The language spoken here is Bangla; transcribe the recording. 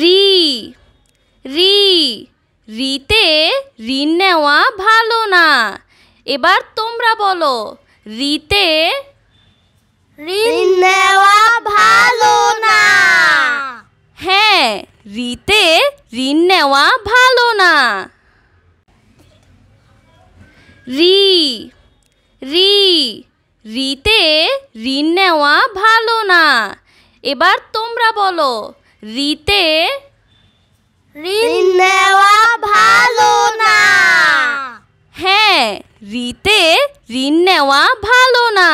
রি রি রিতে ঋণ নেওয়া ভালো না এবার তোমরা বলো রিতে ঋণ নেওয়া ভালো না হ্যাঁ রিতে ঋণ নেওয়া ভালো না রি রি রিতে ঋণ নেওয়া ভালো না এবার তোমরা বলো রিতে ঋণ নেওয়া ভালো না হ্যাঁ রিতে ঋণ নেওয়া ভালো না